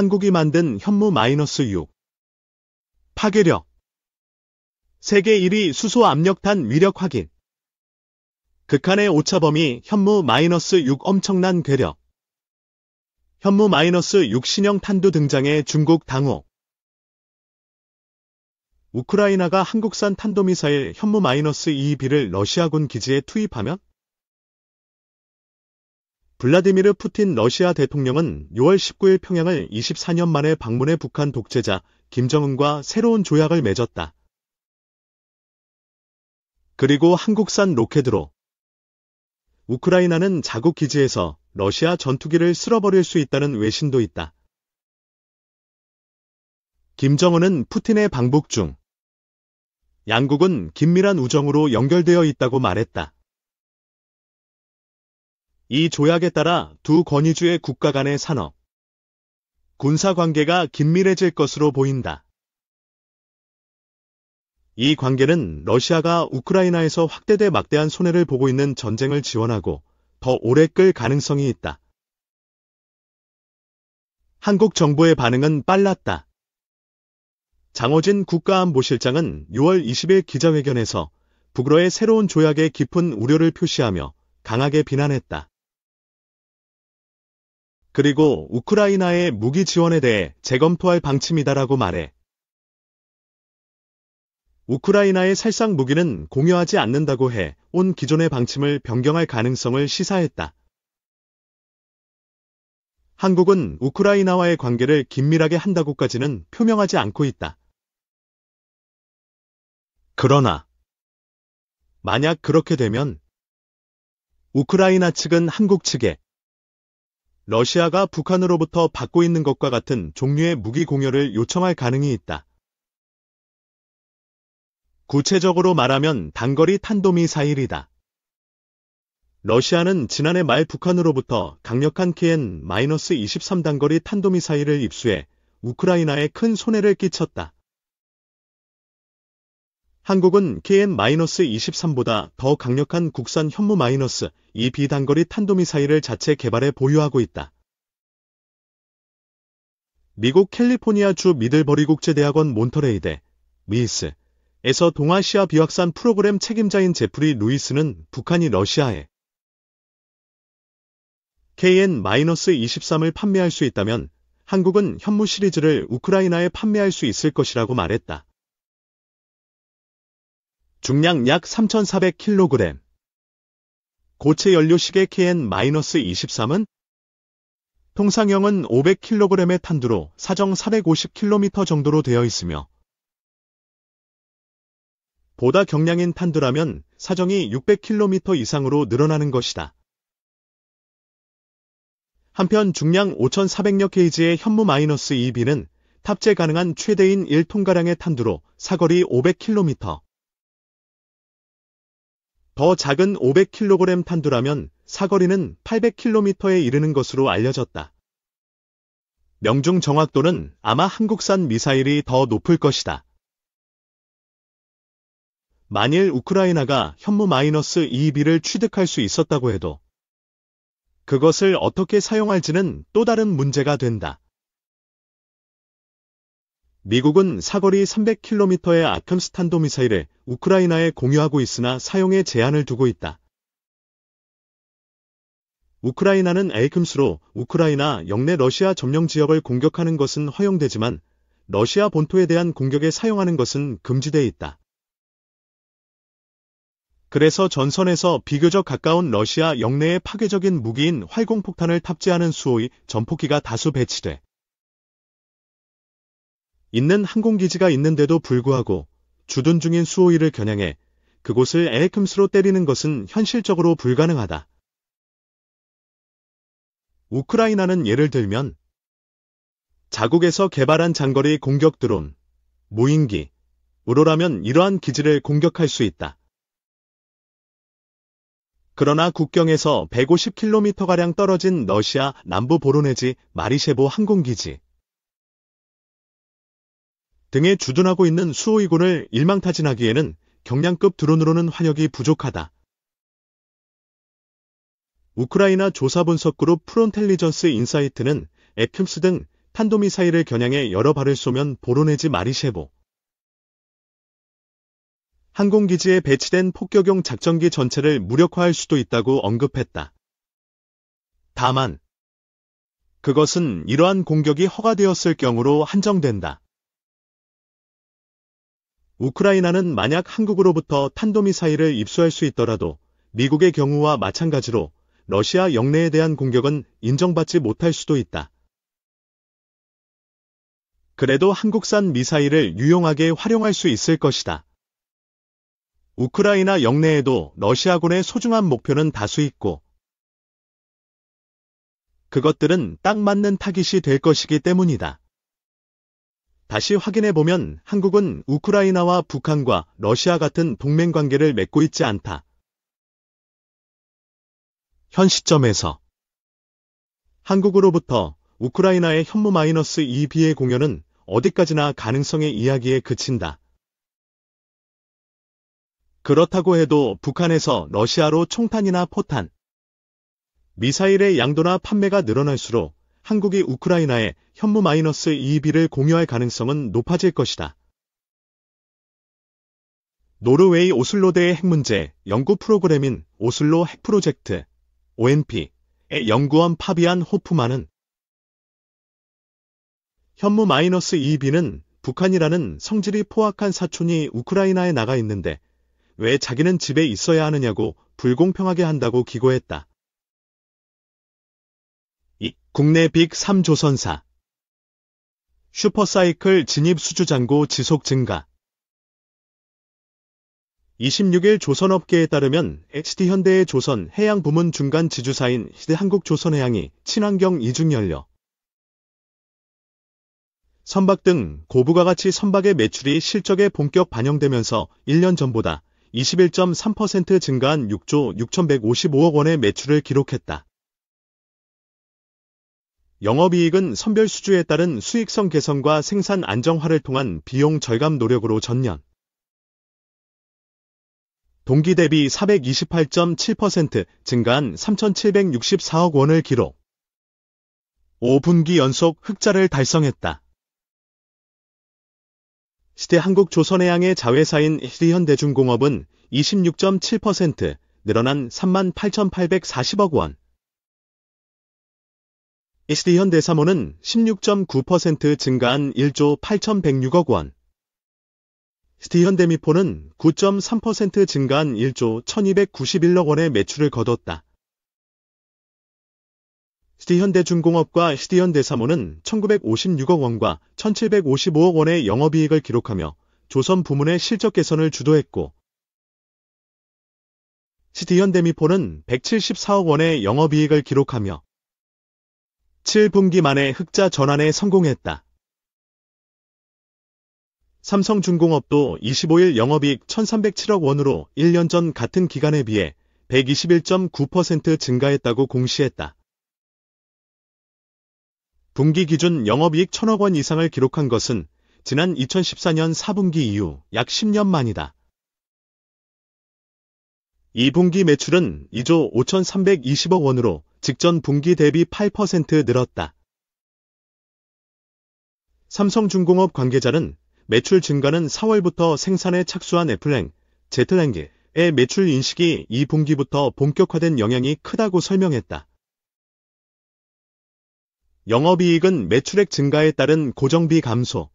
한국이 만든 현무 마이너스 6. 파괴력. 세계 1위 수소 압력탄 위력 확인. 극한의 오차범위 현무 마이너스 6 엄청난 괴력. 현무 마이너스 6 신형 탄두 등장의 중국 당호. 우크라이나가 한국산 탄도미사일 현무 마이너스 2B를 러시아군 기지에 투입하면 블라디미르 푸틴 러시아 대통령은 6월 19일 평양을 24년 만에 방문해 북한 독재자 김정은과 새로운 조약을 맺었다. 그리고 한국산 로켓으로 우크라이나는 자국 기지에서 러시아 전투기를 쓸어버릴 수 있다는 외신도 있다. 김정은은 푸틴의 방북 중 양국은 긴밀한 우정으로 연결되어 있다고 말했다. 이 조약에 따라 두 권위주의 국가 간의 산업, 군사 관계가 긴밀해질 것으로 보인다. 이 관계는 러시아가 우크라이나에서 확대돼 막대한 손해를 보고 있는 전쟁을 지원하고 더 오래 끌 가능성이 있다. 한국 정부의 반응은 빨랐다. 장호진 국가안보실장은 6월 20일 기자회견에서 북러의 새로운 조약에 깊은 우려를 표시하며 강하게 비난했다. 그리고 우크라이나의 무기 지원에 대해 재검토할 방침이다라고 말해. 우크라이나의 살상 무기는 공유하지 않는다고 해 온 기존의 방침을 변경할 가능성을 시사했다. 한국은 우크라이나와의 관계를 긴밀하게 한다고까지는 표명하지 않고 있다. 그러나 만약 그렇게 되면 우크라이나 측은 한국 측에 러시아가 북한으로부터 받고 있는 것과 같은 종류의 무기 공여를 요청할 가능이 있다. 구체적으로 말하면 단거리 탄도미사일이다. 러시아는 지난해 말 북한으로부터 강력한 KN-23 단거리 탄도미사일을 입수해 우크라이나에 큰 손해를 끼쳤다. 한국은 KN-23보다 더 강력한 국산 현무-2 마이너스 비단거리 탄도미사일을 자체 개발해 보유하고 있다. 미국 캘리포니아주 미들버리 국제대학원 몬터레이대 미스 에서 동아시아 비확산 프로그램 책임자인 제프리 루이스는 북한이 러시아에 KN-23을 판매할 수 있다면 한국은 현무 시리즈를 우크라이나에 판매할 수 있을 것이라고 말했다. 중량 약 3,400kg. 고체 연료 시계 KN-23은 통상형은 500kg의 탄두로 사정 450km 정도로 되어 있으며 보다 경량인 탄두라면 사정이 600km 이상으로 늘어나는 것이다. 한편 중량 5,400여 kg의 현무 2B는 탑재 가능한 최대인 1톤가량의 탄두로 사거리 500km, 더 작은 500kg 판두라면 사거리는 800km에 이르는 것으로 알려졌다. 명중 정확도는 아마 한국산 미사일이 더 높을 것이다. 만일 우크라이나가 현무 마이너스 2B를 취득할 수 있었다고 해도 그것을 어떻게 사용할지는 또 다른 문제가 된다. 미국은 사거리 300km의 아캄 스탄도 미사일을 우크라이나에 공유하고 있으나 사용에 제한을 두고 있다. 우크라이나는 에이금스로 우크라이나 영내 러시아 점령 지역을 공격하는 것은 허용되지만 러시아 본토에 대한 공격에 사용하는 것은 금지돼 있다. 그래서 전선에서 비교적 가까운 러시아 영내에 파괴적인 무기인 활공폭탄을 탑재하는 수호의 전폭기가 다수 배치돼 있는 항공기지가 있는데도 불구하고 주둔 중인 수호위를 겨냥해 그곳을 에이큼스로 때리는 것은 현실적으로 불가능하다. 우크라이나는 예를 들면 자국에서 개발한 장거리 공격 드론, 무인기, 우로라면 이러한 기지를 공격할 수 있다. 그러나 국경에서 150km가량 떨어진 러시아 남부 보로네지 마리셰보 항공기지, 등에 주둔하고 있는 수호이군을 일망타진하기에는 경량급 드론으로는 화력이 부족하다. 우크라이나 조사분석그룹 프론텔리전스 인사이트는 에큐스 등 탄도미사일을 겨냥해 여러 발을 쏘면 보로네지 마리셰보 항공기지에 배치된 폭격용 작전기 전체를 무력화할 수도 있다고 언급했다. 다만 그것은 이러한 공격이 허가되었을 경우로 한정된다. 우크라이나는 만약 한국으로부터 탄도미사일을 입수할 수 있더라도 미국의 경우와 마찬가지로 러시아 영내에 대한 공격은 인정받지 못할 수도 있다. 그래도 한국산 미사일을 유용하게 활용할 수 있을 것이다. 우크라이나 영내에도 러시아군의 소중한 목표는 다수 있고 그것들은 딱 맞는 타깃이 될 것이기 때문이다. 다시 확인해보면 한국은 우크라이나와 북한과 러시아 같은 동맹관계를 맺고 있지 않다. 현 시점에서 한국으로부터 우크라이나의 현무-2B의 마이너스 공연은 어디까지나 가능성의 이야기에 그친다. 그렇다고 해도 북한에서 러시아로 총탄이나 포탄, 미사일의 양도나 판매가 늘어날수록 한국이 우크라이나에 현무 마이너스 2 b 를 공유할 가능성은 높아질 것이다. 노르웨이 오슬로대의 핵 문제 연구 프로그램인 오슬로 핵 프로젝트 ONP의 연구원 파비안 호프만은 현무 마이너스 2 b 는 북한이라는 성질이 포악한 사촌이 우크라이나에 나가 있는데 왜 자기는 집에 있어야 하느냐고 불공평하게 한다고 기고했다. 국내 빅3 조선사 슈퍼사이클 진입 수주잔고 지속 증가 26일 조선업계에 따르면 HD현대의 조선 해양 부문 중간 지주사인 시드 한국조선해양이 친환경 이중연료 선박 등 고부가 가치 선박의 매출이 실적에 본격 반영되면서 1년 전보다 21.3% 증가한 6조 6,155억 원의 매출을 기록했다. 영업이익은 선별 수주에 따른 수익성 개선과 생산 안정화를 통한 비용 절감 노력으로 전년 동기 대비 428.7% 증가한 3,764억 원을 기록. 5분기 연속 흑자를 달성했다. 시대 한국조선해양의 자회사인 희리현대중공업은26.7% 늘어난 38,840억 원, SD현대사모는 16.9% 증가한 1조 8,106억 원. SD현대미포는 9.3% 증가한 1조 1,291억 원의 매출을 거뒀다. SD현대중공업과 SD현대사모는 1,956억 원과 1,755억 원의 영업이익을 기록하며 조선 부문의 실적 개선을 주도했고, SD현대미포는 174억 원의 영업이익을 기록하며 7분기 만에 흑자 전환에 성공했다. 삼성중공업도 25일 영업이익 1,307억 원으로 1년 전 같은 기간에 비해 121.9% 증가했다고 공시했다. 분기 기준 영업이익 1,000억 원 이상을 기록한 것은 지난 2014년 4분기 이후 약 10년 만이다. 2분기 매출은 2조 5,320억 원으로 직전 분기 대비 8% 늘었다. 삼성중공업 관계자는 매출 증가는 4월부터 생산에 착수한 애플행, 제트랭기의 매출 인식이 2분기부터 본격화된 영향이 크다고 설명했다. 영업이익은 매출액 증가에 따른 고정비 감소,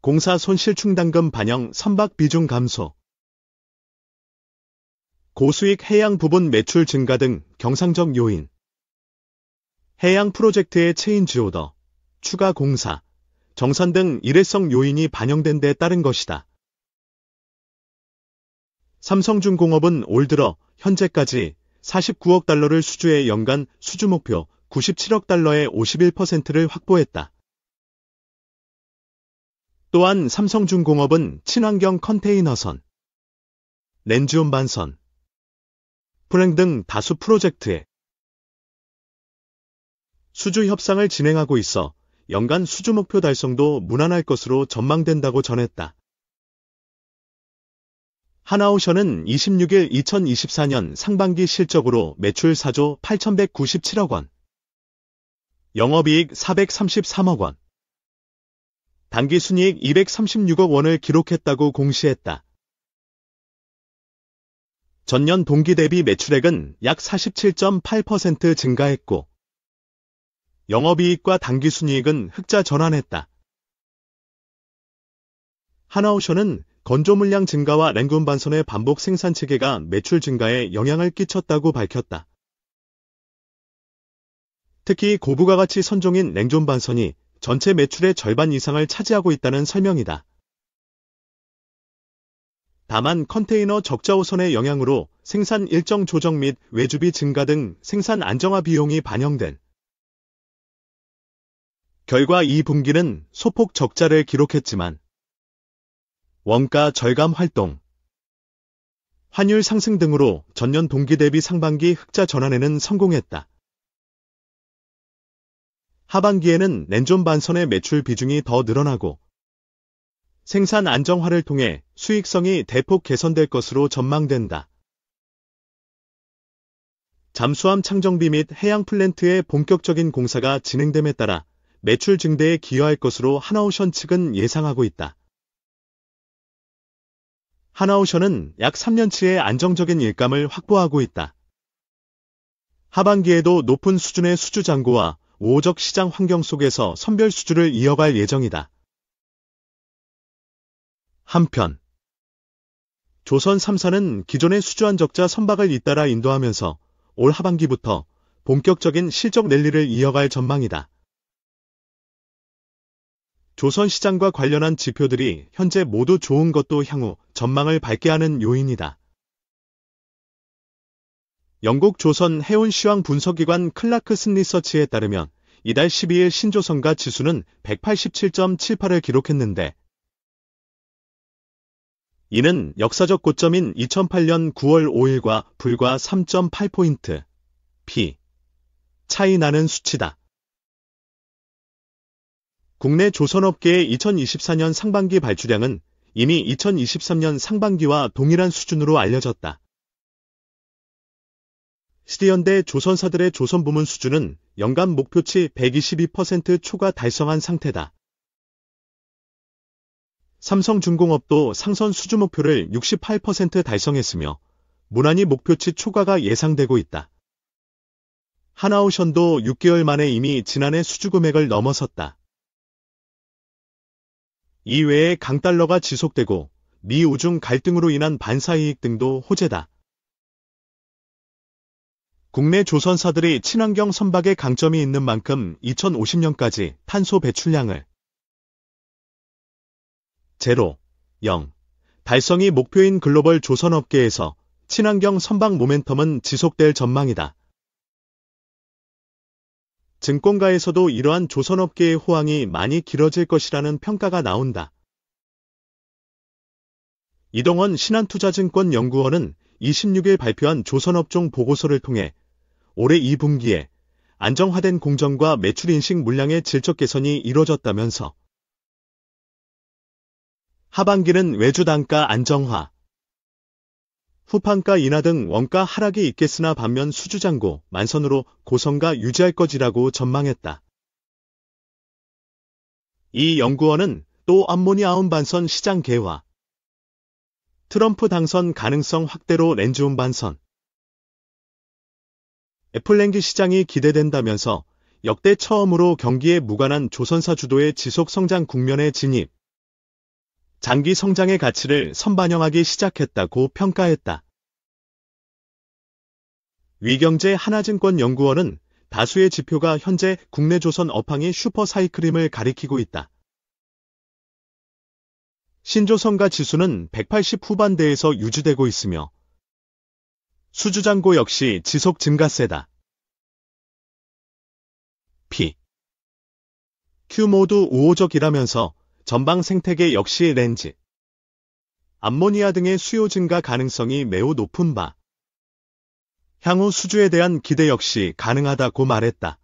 공사 손실충당금 반영 선박 비중 감소, 고수익 해양 부분 매출 증가 등 경상적 요인. 해양 프로젝트의 체인지 오더, 추가 공사, 정산 등 일회성 요인이 반영된 데 따른 것이다. 삼성중공업은 올 들어 현재까지 49억 달러를 수주해 연간 수주 목표 97억 달러의 51%를 확보했다. 또한 삼성중공업은 친환경 컨테이너선, 렌즈온반선, 플랭 등 다수 프로젝트에 수주 협상을 진행하고 있어 연간 수주 목표 달성도 무난할 것으로 전망된다고 전했다. 하나오션은 26일 2024년 상반기 실적으로 매출 4조 8,197억 원, 영업이익 433억 원, 단기순이익 236억 원을 기록했다고 공시했다. 전년 동기 대비 매출액은 약 47.8% 증가했고 영업이익과 당기순이익은 흑자 전환했다. 하나오션은 건조 물량 증가와 랭군 반선의 반복 생산 체계가 매출 증가에 영향을 끼쳤다고 밝혔다. 특히 고부가가치 선종인 랭존 반선이 전체 매출의 절반 이상을 차지하고 있다는 설명이다. 다만 컨테이너 적자호선의 영향으로 생산 일정 조정 및 외주비 증가 등 생산 안정화 비용이 반영된 결과 이분기는 소폭 적자를 기록했지만 원가 절감 활동, 환율 상승 등으로 전년 동기 대비 상반기 흑자 전환에는 성공했다. 하반기에는 랜존 반선의 매출 비중이 더 늘어나고 생산 안정화를 통해 수익성이 대폭 개선될 것으로 전망된다. 잠수함 창정비 및 해양 플랜트의 본격적인 공사가 진행됨에 따라 매출 증대에 기여할 것으로 하나오션 측은 예상하고 있다. 하나오션은 약 3년치의 안정적인 일감을 확보하고 있다. 하반기에도 높은 수준의 수주 잔고와 우호적 시장 환경 속에서 선별 수주를 이어갈 예정이다. 한편 조선 3사는 기존의 수주한 적자 선박을 잇따라 인도하면서 올 하반기부터 본격적인 실적 랠리를 이어갈 전망이다. 조선 시장과 관련한 지표들이 현재 모두 좋은 것도 향후 전망을 밝게 하는 요인이다. 영국 조선 해운 시황 분석기관 클라크슨 리서치에 따르면 이달 12일 신조선가 지수는 187.78을 기록했는데 이는 역사적 고점인 2008년 9월 5일과 불과 3.8포인트 P 차이 나는 수치다. 국내 조선업계의 2024년 상반기 발주량은 이미 2023년 상반기와 동일한 수준으로 알려졌다. 시디현대 조선사들의 조선부문 수준은 연간 목표치 122% 초과 달성한 상태다. 삼성중공업도 상선 수주 목표를 68% 달성했으며 무난히 목표치 초과가 예상되고 있다. 하나오션도 6개월 만에 이미 지난해 수주 금액을 넘어섰다. 이외에 강달러가 지속되고 미 우중 갈등으로 인한 반사이익 등도 호재다. 국내 조선사들이 친환경 선박의 강점이 있는 만큼 2050년까지 탄소 배출량을 제로, 0. 달성이 목표인 글로벌 조선업계에서 친환경 선박 모멘텀은 지속될 전망이다. 증권가에서도 이러한 조선업계의 호황이 많이 길어질 것이라는 평가가 나온다. 이동원 신한투자증권 연구원은 26일 발표한 조선업종 보고서를 통해 올해 2분기에 안정화된 공정과 매출 인식 물량의 질적 개선이 이뤄졌다면서 하반기는 외주 단가 안정화, 후판가 인하 등 원가 하락이 있겠으나 반면 수주장고, 만선으로 고성가 유지할 것이라고 전망했다. 이 연구원은 또 암모니아온 반선 시장 개화, 트럼프 당선 가능성 확대로 렌즈온 반선, 애플랭기 시장이 기대된다면서 역대 처음으로 경기에 무관한 조선사 주도의 지속 성장 국면에 진입, 장기 성장의 가치를 선반영하기 시작했다고 평가했다. 위경제 하나증권연구원은 다수의 지표가 현재 국내 조선 업황의 슈퍼사이클임을 가리키고 있다. 신조선가 지수는 180 후반대에서 유지되고 있으며 수주잔고 역시 지속 증가세다. P. Q 모두 우호적이라면서 전방 생태계 역시 렌즈, 암모니아 등의 수요 증가 가능성이 매우 높은 바, 향후 수주에 대한 기대 역시 가능하다고 말했다.